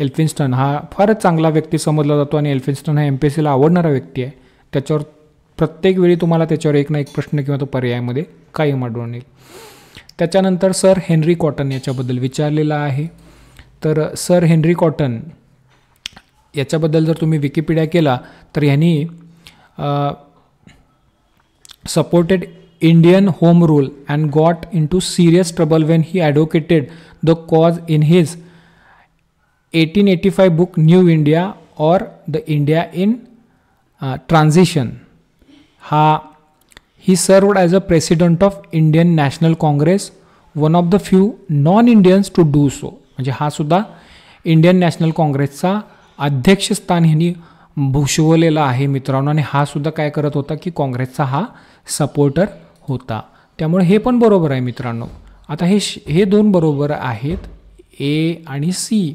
एल्फिन्स्टन हा फारच चांगला व्यक्ती समजला जातो आणि एल्फिन्स्टन हा एम पी आवडणारा व्यक्ती आहे त्याच्यावर प्रत्येक वेळी तुम्हाला त्याच्यावर एक ना एक प्रश्न किंवा तो पर्यायामध्ये काही आढळून येईल त्याच्यानंतर सर हेनरी कॉटन याच्याबद्दल विचारलेला आहे तर सर हेनरी कॉटन याच्याबद्दल जर तुम्ही विकिपीडिया केला तर ह्यांनी supported Indian home rule and got into serious trouble when he advocated the cause in his eighteen eighty five book New India or the India in transition हा he served as a president of Indian National Congress one of the few non Indians to do so म्हणजे हा सुद्धा Indian national काँग्रेसचा अध्यक्षस्थान ह्यांनी भूषवलेलं आहे मित्रांनो आणि हा सुद्धा काय करत होता की काँग्रेसचा हा सपोर्टर होता त्यामुळे हे पण बरोबर आहे मित्रांनो आता हे हे दोन बरोबर आहेत ए आणि सी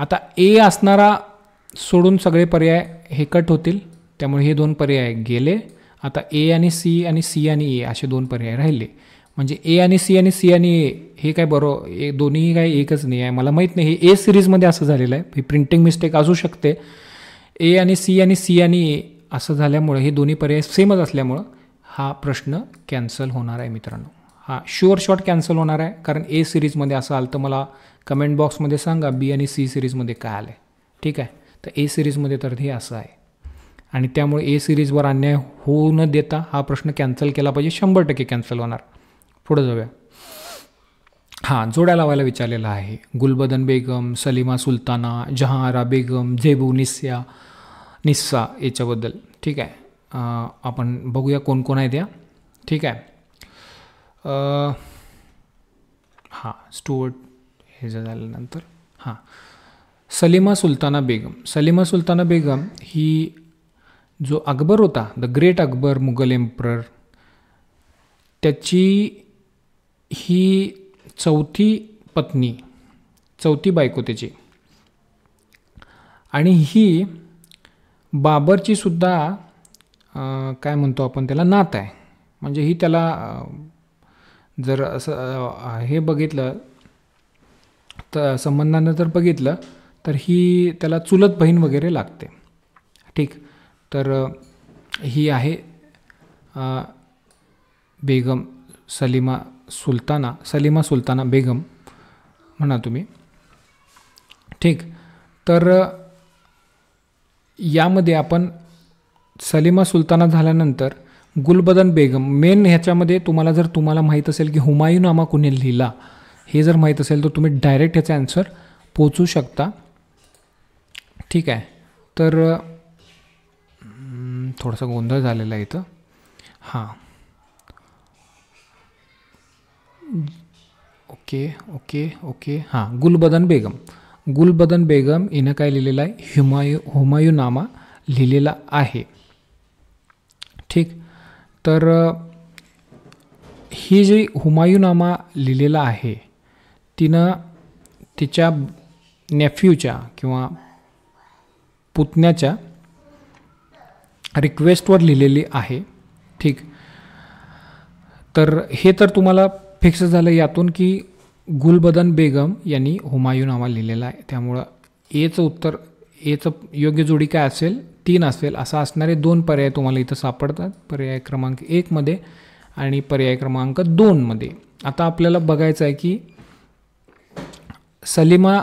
आता ए असणारा सोडून सगळे पर्याय हे कट होतील त्यामुळे हे दोन पर्याय गेले आता ए आणि सी आणि सी आणि ए असे दोन पर्याय राहिले म्हणजे ए आणि सी आणि सी आणि ए हे काय बरो ए दोन्ही काय एकच नाही आहे मला माहीत नाही हे ए सिरीजमध्ये असं झालेलं आहे ही प्रिंटिंग मिस्टेक असू शकते ए आणि सी आणि सी आणि ए असं झाल्यामुळं हे दोन्ही पर्याय सेमच असल्यामुळं हा प्रश्न कॅन्सल होणार आहे मित्रांनो हा शुअर शॉर्ट कॅन्सल होणार आहे कारण ए सिरीजमध्ये असं आलं तर मला कमेंट बॉक्समध्ये सांगा बी आणि सी सिरीजमध्ये काय आलं आहे ठीक आहे तर ए सिरीजमध्ये तर हे असं आहे आणि त्यामुळे ए सिरीजवर अन्याय होऊ न देता हा प्रश्न कॅन्सल केला पाहिजे शंभर टक्के कॅन्सल होणार पुढं जाऊया हां जोड्या लावायला विचारलेला आहे गुलबदन बेगम सलीमा सुलताना जहांआरा बेगम जेबू निस्या निस्सा याच्याबद्दल ठीक आहे आपण बघूया कोण कोण आहेत या ठीक आहे हां स्टुअर्ट हे झाल्यानंतर हां सलीमा सुलताना बेगम सलीमा सुलताना बेगम ही जो अकबर होता the great Akbar Mughal emperor त्याची ही चौथी पत्नी चौथी बायको त्याची आणि ही बाबरची सुद्धा काय म्हणतो आपण त्याला नात आहे म्हणजे ही त्याला जर असं हे बघितलं तर संबंधानं जर बघितलं तर ही त्याला चुलत बहीण वगैरे लागते ठीक तर ही आहे बेगम सलीमा सुलताना सलीमा सुलताना बेगम म्हणा तुम्ही ठीक तर यामध्ये आपण सलीमा सुलताना झाल्यानंतर गुलबदन बेगम मेन ह्याच्यामध्ये तुम्हाला जर तुम्हाला माहीत असेल की नामा कुणी लिहिला हे जर माहीत असेल तर तुम्ही डायरेक्ट ह्याचा आन्सर पोचू शकता ठीक आहे तर थोडासा गोंधळ झालेला आहे इथं हां ओके ओके ओके हां गुलबदन बेगम गुलबदन बेगम हिनं काय लिहिलेलं आहे हुमायू हुमायूनामा लिहिलेला आहे ठीक तर ही जी हुमायूनामा लिहिलेला आहे तिनं तिच्या नेफ्यूच्या किंवा पुतण्याच्या रिक्वेस्टवर लिहिलेली आहे ठीक तर हे तर तुम्हाला फिक्स झालं यातून की गुलबदन बेगम यांनी हुमायून नावा लिहिलेला आहे त्यामुळं एचं उत्तर एचं योग्य जोडी काय असेल तीन असेल असा असणारे दोन पर्याय तुम्हाला इथं सापडतात पर्याय क्रमांक एकमध्ये आणि पर्याय क्रमांक दोनमध्ये आता आपल्याला बघायचं आहे की सलीमा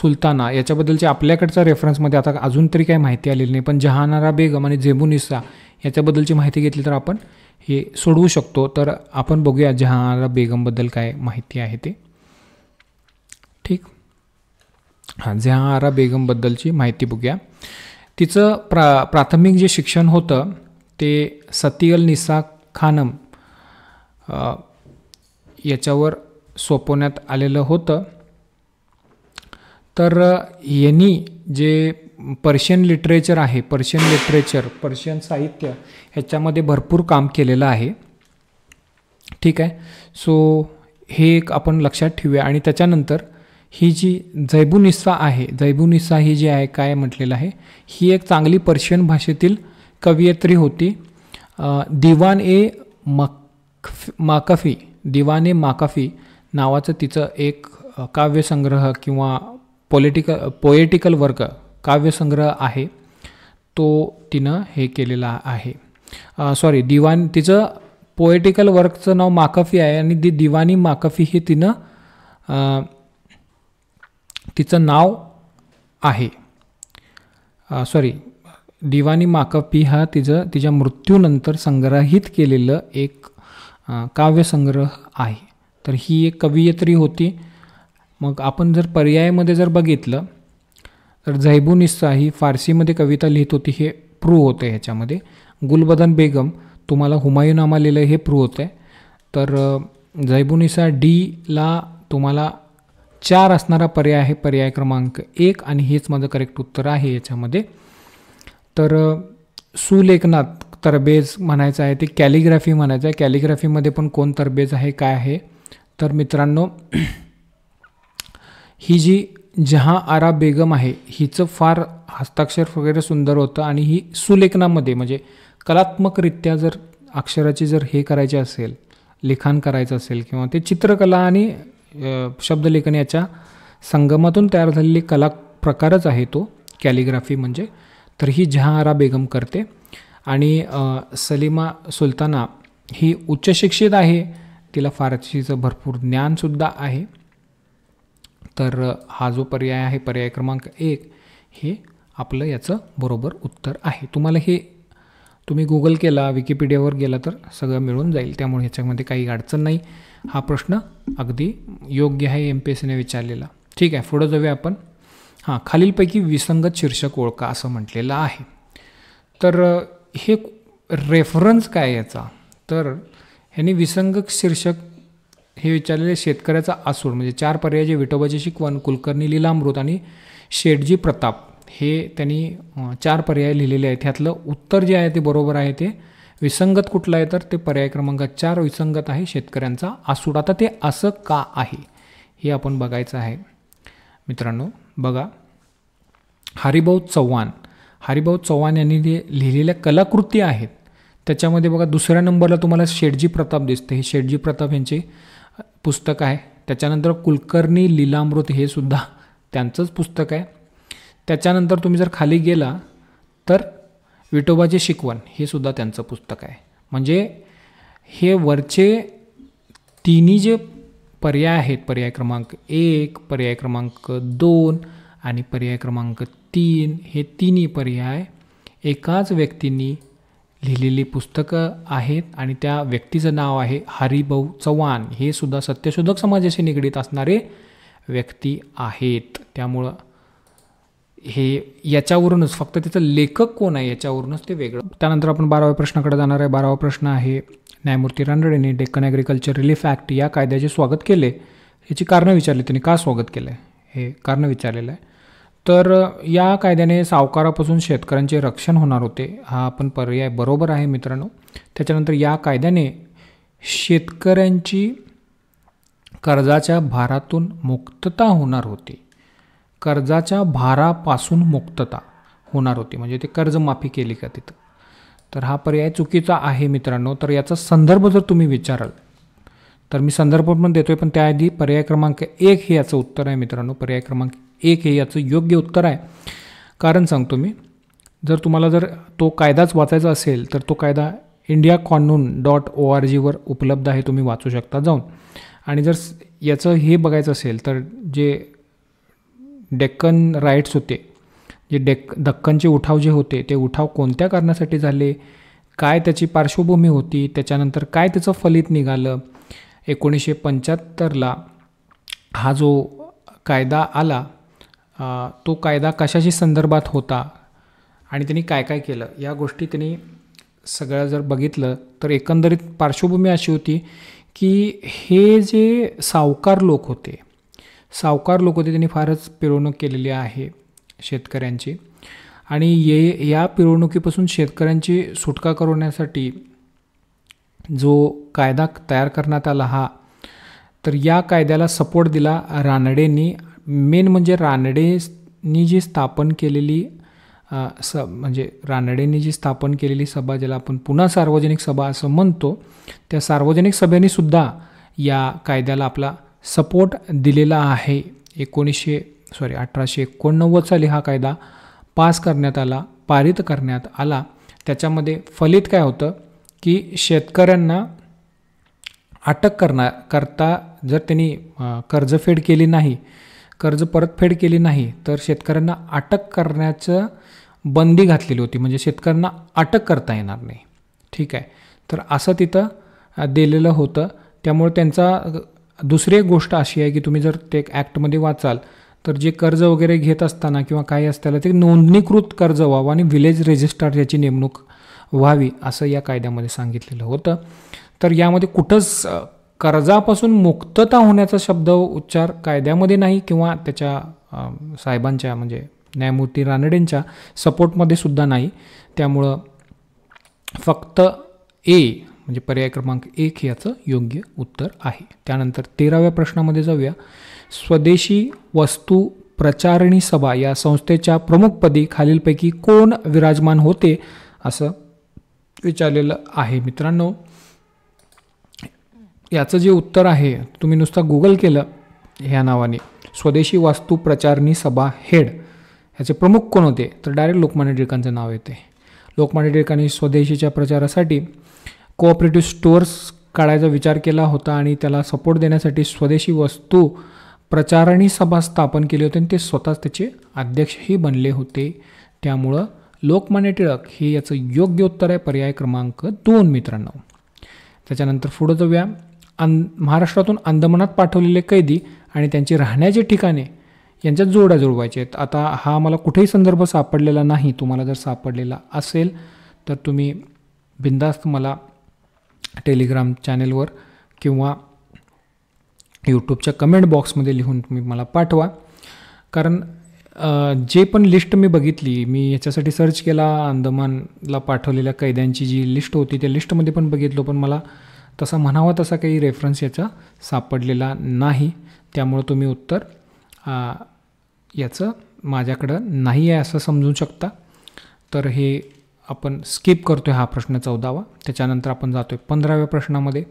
सुलताना याच्याबद्दलची आपल्याकडच्या रेफरन्समध्ये आता अजून तरी काही माहिती आलेली नाही पण जहानारा बेगम आणि झेबुनिस्सा याच्याबद्दलची माहिती घेतली तर आपण हे सोडवू शकतो तर आपण बघूया जहाला बेगमबद्दल काय माहिती आहे ते ठीक हां जहानारा बेगमबद्दलची माहिती बघूया तिचं प्रा प्राथमिक जे शिक्षण होतं ते सतियल निसा खानम याच्यावर सोपवण्यात आलेलं होतं तर यांनी जे पर्शियन लिटरेचर आहे पर्शियन लिटरेचर पर्शियन साहित्य ह्याच्यामध्ये भरपूर काम केलेलं आहे ठीक आहे सो हे एक आपण लक्षात ठेवूया आणि त्याच्यानंतर ही जी जैबुनिस्सा आहे जैबुनिस्सा ही जी आहे काय म्हटलेलं आहे ही एक चांगली पर्शियन भाषेतील कवयित्री होती दिवान ए मक माकफी दिवान ए माकफी नावाचं तिचं एक काव्यसंग्रह किंवा पॉलिटिकल पोएटिकल वर्क काव्यसंग्रह आहे तो तिनं हे केलेला आहे सॉरी दिवान तिचं पोएटिकल वर्कचं नाव माकफी आहे आणि दी दिवानी माकफी हे तिनं तिचं नाव आहे सॉरी दिवानी माकफी हा तिचं तिच्या मृत्यूनंतर संग्रहित केलेलं एक काव्यसंग्रह आहे तर ही एक कवयित्री होती मग आपण जर पर्यायामध्ये जर बघितलं तर झैबुनिस्सा ही फारसीमध्ये कविता लिहित होती हे प्रू होतं ह्याच्यामध्ये गुलबदन बेगम तुम्हाला हुमायूनामा लिहिलं हे प्रू होतं आहे तर झैबुनिसा डीला तुम्हाला चार असणारा पर्याय आहे पर्याय क्रमांक एक आणि हेच माझं करेक्ट उत्तर आहे याच्यामध्ये तर सुलेखनात तरबेज म्हणायचं आहे ते कॅलिग्राफी म्हणायचं आहे कॅलिग्राफीमध्ये पण कोण तरबेज आहे काय आहे तर मित्रांनो ही जी जहां आरा बेगम आहे हिचं फार हस्ताक्षर वगैरे सुंदर होतं आणि ही सुलेखनामध्ये म्हणजे कलात्मकरित्या जर अक्षराची जर हे करायचे असेल लिखाण करायचं असेल किंवा ते चित्रकला आणि शब्दलेखन याच्या संगमातून तयार झालेली कला प्रकारच आहे तो कॅलिग्राफी म्हणजे तर ही आरा बेगम करते आणि सलीमा सुलताना ही उच्चशिक्षित आहे तिला फारशीचं भरपूर ज्ञानसुद्धा आहे तर हा जो पर्याय आहे पर्याय क्रमांक एक हे आपलं याचं बरोबर उत्तर आहे तुम्हाला हे तुम्ही गुगल केला विकिपीडियावर गेला तर सगळं मिळून जाईल त्यामुळे ह्याच्यामध्ये काही अडचण नाही हा प्रश्न अगदी योग्य आहे एम पी एस सीने विचारलेला ठीक आहे पुढं जाऊया आपण हां खालीलपैकी विसंगत शीर्षक ओळखा असं म्हटलेलं आहे तर हे रेफरन्स काय याचा तर ह्याने विसंगत शीर्षक हे विचारलेले शेतकऱ्याचा आसूड म्हणजे चार पर्याय जे विठोबाची शिकवण कुलकर्णी लिलामृत आणि शेटजी प्रताप हे त्यांनी चार पर्याय लिहिलेले आहेत ह्यातलं उत्तर जे आहे ते बरोबर आहे ते विसंगत कुठलं आहे तर ते पर्याय क्रमांक चार विसंगत आहे शेतकऱ्यांचा आसूड आता ते असं का आहे हे आपण बघायचं आहे मित्रांनो बघा हरिभाऊ चव्हाण हरिभाऊ चव्हाण यांनी जे लिहिलेल्या कलाकृती आहेत त्याच्यामध्ये बघा दुसऱ्या नंबरला तुम्हाला शेटजी प्रताप दिसते हे शेटजी प्रताप यांचे पुस्तक आहे त्याच्यानंतर कुलकर्णी लीलामृत हे सुद्धा त्यांचंच पुस्तक आहे त्याच्यानंतर तुम्ही जर खाली गेला तर विठोबाची शिकवण हे सुद्धा त्यांचं पुस्तक आहे म्हणजे हे वरचे तिन्ही जे पर्याय आहेत पर्याय क्रमांक एक पर्याय क्रमांक दोन आणि पर्याय क्रमांक तीन हे तिन्ही पर्याय एकाच व्यक्तींनी लिहिलेली पुस्तकं आहेत आणि त्या व्यक्तीचं नाव आहे हरिभाऊ चव्हाण हे सुद्धा सत्यशोधक समाजाशी निगडीत असणारे व्यक्ती आहेत त्यामुळं हे याच्यावरूनच फक्त त्याचं लेखक कोण आहे याच्यावरूनच ते वेगळं त्यानंतर आपण बाराव्या प्रश्नाकडे जाणार आहे बारावा प्रश्न आहे न्यायमूर्ती रानडेने डेक्कन ॲग्रिकल्चर रिलीफ ॲक्ट या कायद्याचे स्वागत केले याची कारणं विचारली त्यांनी का स्वागत केलं आहे हे कारणं विचारलेलं आहे तर या कायद्याने सावकारापासून शेतकऱ्यांचे रक्षण होणार होते हा आपण पर्याय बरोबर आहे मित्रांनो त्याच्यानंतर या कायद्याने शेतकऱ्यांची कर्जाच्या भारातून मुक्तता होणार होती कर्जाच्या भारापासून मुक्तता होणार होती म्हणजे ते कर्जमाफी केली का तिथं तर हा पर्याय चुकीचा आहे मित्रांनो तर याचा संदर्भ जर तुम्ही विचाराल तर मी संदर्भ पण देतोय पण त्याआधी पर्याय क्रमांक एक हे याचं उत्तर आहे मित्रांनो पर्याय क्रमांक एक हे याचं योग्य उत्तर आहे कारण सांगतो मी जर तुम्हाला जर तो कायदाच वाचायचा असेल तर तो कायदा India Kanoon dot O R जीवर उपलब्ध आहे तुम्ही वाचू शकता जाऊन आणि जर याचं हे बघायचं असेल तर जे डेक्कन राईट्स होते जे डेक धक्कनचे उठाव जे होते ते उठाव कोणत्या कारणासाठी झाले काय त्याची पार्श्वभूमी होती त्याच्यानंतर काय त्याचं फलित निघालं एकोणीसशे पंच्याहत्तरला हा जो कायदा आला तो कायदा कशाशी संदर्भात होता आणि त्यांनी काय काय केलं या गोष्टी त्यांनी सगळं जर बघितलं तर एकंदरीत पार्श्वभूमी अशी होती की हे जे सावकार लोक होते सावकार लोक होते त्यांनी फारच पिरवणूक केलेली आहे शेतकऱ्यांची आणि ये या पिरवणुकीपासून शेतकऱ्यांची सुटका करवण्यासाठी जो कायदा तयार करण्यात आला हा तर या कायद्याला सपोर्ट दिला रानडेंनी मेन म्हणजे रानडेनी जी स्थापन केलेली स म्हणजे रानडेंनी जी स्थापन केलेली सभा ज्याला आपण पुन्हा सार्वजनिक सभा असं म्हणतो त्या सार्वजनिक सभेनेसुद्धा या कायद्याला आपला सपोर्ट दिलेला आहे एकोणीसशे सॉरी अठराशे एकोणनव्वद साली हा कायदा पास करण्यात आला पारित करण्यात आला त्याच्यामध्ये फलित काय होतं की शेतकऱ्यांना अटक करणार करता जर त्यांनी कर्जफेड केली नाही कर्ज परतफेड केली नाही तर शेतकऱ्यांना अटक करण्याचं बंदी घातलेली होती म्हणजे शेतकऱ्यांना अटक करता येणार नाही ठीक आहे तर असं तिथं दिलेलं होतं त्यामुळे त्यांचा दुसरी एक गोष्ट अशी आहे की तुम्ही जर ते ॲक्टमध्ये वाचाल तर जे कर्ज वगैरे घेत असताना किंवा काही असताना ते नोंदणीकृत कर्ज व्हावं आणि विलेज रजिस्ट्रार याची नेमणूक व्हावी असं या कायद्यामध्ये सांगितलेलं होतं तर यामध्ये कुठंच कर्जापासून मुक्तता होण्याचा शब्द उच्चार कायद्यामध्ये नाही किंवा त्याच्या साहेबांच्या म्हणजे न्यायमूर्ती रानडेंच्या सपोर्टमध्ये सुद्धा नाही त्यामुळं फक्त ए म्हणजे पर्याय क्रमांक एक याचं योग्य उत्तर आहे त्यानंतर तेराव्या प्रश्नामध्ये जाऊया स्वदेशी वस्तू प्रचारणी सभा या संस्थेच्या प्रमुखपदी खालीलपैकी कोण विराजमान होते असं विचारलेलं आहे मित्रांनो याचं जे उत्तर आहे तुम्ही नुसतं गुगल केलं ह्या नावाने स्वदेशी वास्तू प्रचारणी सभा हेड ह्याचे प्रमुख कोण होते तर डायरेक्ट लोकमान्य टिळकांचं नाव येते लोकमान्य टिळकांनी स्वदेशीच्या प्रचारासाठी कोऑपरेटिव्ह स्टोअर्स काढायचा विचार केला होता आणि त्याला सपोर्ट देण्यासाठी स्वदेशी वस्तू प्रचारणी सभा स्थापन केली होती आणि ते स्वतःच त्याचे अध्यक्षही बनले होते त्यामुळं लोकमान्य टिळक हे याचं योग्य उत्तर आहे पर्याय क्रमांक दोन मित्रांनो त्याच्यानंतर पुढं जाऊया अन महाराष्ट्रातून अंदमानात पाठवलेले कैदी आणि त्यांची राहण्याचे ठिकाणे यांच्यात जोड्या जुळवायचे आहेत आता हा मला कुठेही संदर्भ सापडलेला नाही तुम्हाला जर सापडलेला असेल तर तुम्ही बिंदास्त मला टेलिग्राम चॅनेलवर किंवा यूट्यूबच्या कमेंट बॉक्समध्ये लिहून तुम्ही मला पाठवा कारण जे पण लिस्ट मी बघितली मी याच्यासाठी सर्च केला अंदमानला पाठवलेल्या कैद्यांची जी लिस्ट होती त्या लिस्टमध्ये पण बघितलो पण मला तसा म्हणावा तसा काही रेफरन्स याचा सापडलेला नाही त्यामुळं तुम्ही उत्तर याचं माझ्याकडं नाही आहे असं समजू शकता तर हे आपण स्किप करतो आहे हा प्रश्न चौदावा त्याच्यानंतर आपण जातो आहे पंधराव्या प्रश्नामध्ये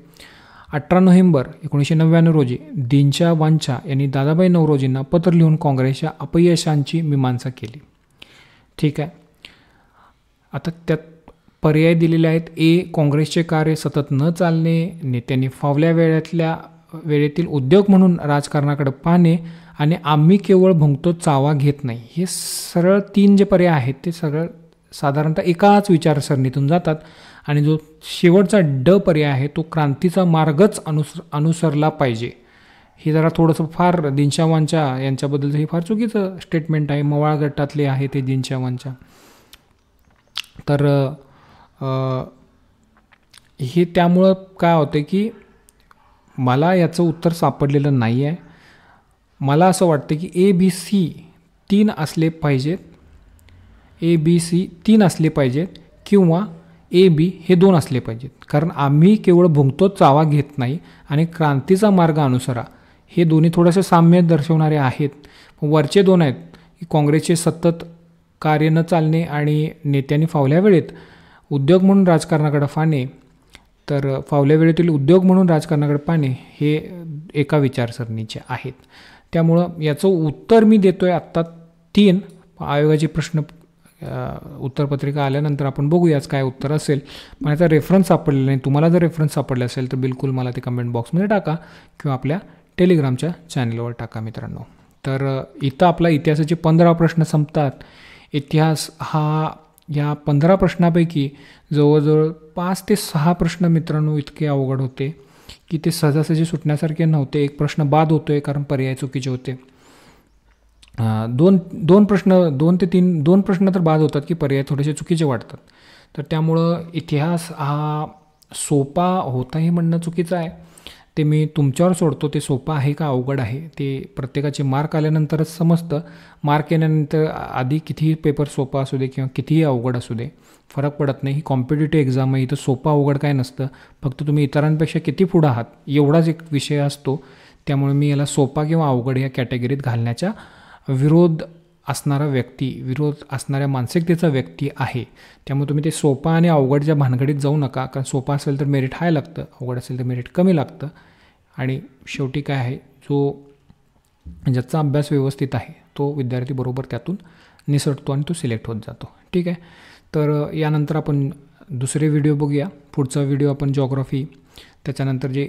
अठरा नोव्हेंबर एकोणीसशे नव्याण्णव रोजी दिनच्या वांछा यांनी दादाबाई नवरोजींना पत्र लिहून काँग्रेसच्या अपयशांची मीमांसा केली ठीक आहे आता त्यात पर्याय दिलेले आहेत ए काँग्रेसचे कार्य सतत न चालणे नेत्यांनी फावल्या वेळातल्या वेळेतील उद्योग म्हणून राजकारणाकडे पाहणे आणि आम्ही केवळ भुंकतो चावा घेत नाही हे सरळ तीन जे पर्याय आहेत ते सरळ साधारणतः एकाच विचारसरणीतून जातात आणि जो शेवटचा ड पर्याय आहे तो क्रांतीचा मार्गच अनुस अनुसरला पाहिजे हे जरा थोडंसं फार दिनशावांच्या यांच्याबद्दलचं हे फार चुकीचं स्टेटमेंट आहे मवाळ गटातले आहे ते दिनशावांच्या तर हे त्यामुळं काय होतं की मला याचं उत्तर सापडलेलं नाही आहे मला असं वाटतं की ए बी सी तीन असले पाहिजेत ए बी सी तीन असले पाहिजेत किंवा ए बी हे दोन असले पाहिजेत कारण आम्ही केवळ भुंकतो चावा घेत नाही आणि क्रांतीचा मार्ग अनुसरा हे दोन्ही थोडेसे साम्य दर्शवणारे आहेत वरचे दोन आहेत की काँग्रेसचे सतत कार्य न चालणे आणि नेत्यांनी फावल्या वेळेत उद्योग म्हणून राजकारणाकडे फाणे तर फावल्या वेळेतील उद्योग म्हणून राजकारणाकडे पाहणे हे एका विचारसरणीचे आहेत त्यामुळं याचं उत्तर मी देतो आहे आत्ता तीन आयोगाचे प्रश्न उत्तरपत्रिका आल्यानंतर आपण बघूयाच काय उत्तर असेल पण याचा रेफरन्स सापडलेला नाही तुम्हाला जर रेफरन्स सापडला असेल तर बिलकुल मला ते कमेंट बॉक्समध्ये टाका किंवा आपल्या टेलिग्रामच्या चॅनलवर टाका मित्रांनो तर इथं आपला इतिहासाचे पंधरा प्रश्न संपतात इतिहास हा या पंधरा प्रश्नापैकी जवळजवळ पाच ते सहा प्रश्न मित्रांनो इतके अवघड होते की ते सहजासहजी सुटण्यासारखे नव्हते एक प्रश्न बाद होतो आहे कारण पर्याय चुकीचे होते दोन दोन प्रश्न दोन ते तीन दोन प्रश्न तर बाद होतात की पर्याय थोडेसे चुकीचे वाटतात तर त्यामुळं इतिहास हा सोपा होता हे म्हणणं चुकीचं आहे ते मी तुमच्यावर सोडतो ते सोपं आहे का अवघड आहे ते प्रत्येकाचे मार्क आल्यानंतरच समजतं मार्क येण्यानंतर आधी कितीही पेपर सोपा असू दे किंवा कितीही अवघड असू दे फरक पडत नाही ही कॉम्पिटेटिव्ह एक्झाम आहे इथं सोपं अवघड काय नसतं फक्त तुम्ही इतरांपेक्षा किती पुढं आहात एवढाच एक विषय असतो त्यामुळे मी याला सोपा किंवा अवघड या कॅटेगरीत घालण्याच्या विरोध असणारा व्यक्ती विरोध असणाऱ्या मानसिकतेचा व्यक्ती आहे त्यामुळे तुम्ही ते सोपा आणि अवघड भानगडीत जाऊ नका कारण सोपा असेल तर मेरिट हाय लागतं अवघड असेल तर मेरिट कमी लागतं आणि शेवटी काय आहे जो ज्याचा अभ्यास व्यवस्थित आहे तो विद्यार्थी बरोबर त्यातून निसरतो आणि तो सिलेक्ट होत जातो ठीक आहे तर यानंतर आपण दुसरे व्हिडिओ बघूया पुढचा व्हिडिओ आपण जॉग्रॉफी त्याच्यानंतर जे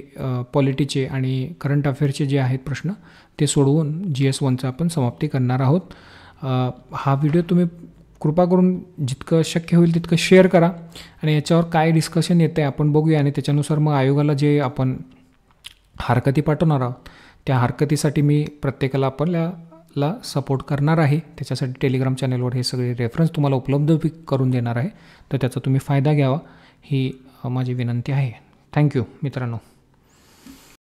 पॉलिटीचे आणि करंट अफेअर्सचे जे आहेत प्रश्न ते सोडवून जी एस वनचा आपण समाप्ती करणार आहोत हा व्हिडिओ तुम्ही कृपा करून जितकं शक्य होईल तितकं शेअर करा आणि याच्यावर काय डिस्कशन येतं आहे आपण बघूया आणि त्याच्यानुसार मग आयोगाला जे आपण हरकती पाठवणार आहोत त्या हरकतीसाठी मी प्रत्येकाला आपल्याला सपोर्ट करणार आहे त्याच्यासाठी टेलिग्राम चॅनेलवर हे सगळे रेफरन्स तुम्हाला उपलब्ध करून देणार आहे तर त्याचा तुम्ही फायदा घ्यावा ही माझी विनंती आहे थँक्यू मित्रांनो